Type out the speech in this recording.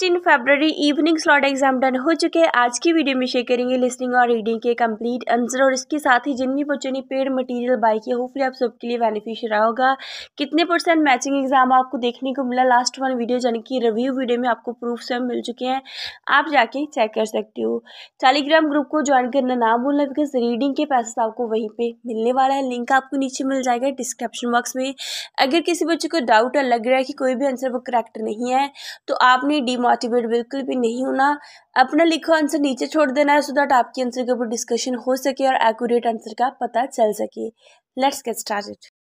16 फरवरी evening slot exam done हो चुके हैं आज की वीडियो में शेयर करेंगे लिसनिंग और रीडिंग के कंप्लीट आंसर और इसके साथ ही जिन भी बच्चों ने पेड मटेरियल बाई किया होपली आप सबके लिए बेनिफिश रहा होगा कितने परसेंट मैचिंग एग्जाम आपको देखने को मिला लास्ट वन वीडियो जानी कि रिव्यू वीडियो में आपको प्रूफ सब मिल चुके हैं आप जाके चेक कर सकते हो टेलीग्राम ग्रुप को ज्वाइन करना ना भूलना बिकॉज रीडिंग के पैसे आपको वहीं पर मिलने वाला है लिंक आपको नीचे मिल जाएगा डिस्क्रिप्शन बॉक्स में अगर किसी बच्चे को डाउट लग रहा है कि कोई भी आंसर वो करेक्ट नहीं है तो आपने डी मोटिवेट बिल्कुल भी नहीं होना अपना लिखा आंसर नीचे छोड़ देना है सो दैट आपके आंसर के ऊपर डिस्कशन हो सके और एक्यूरेट आंसर का पता चल सके लेट्स गेट स्टार्टेड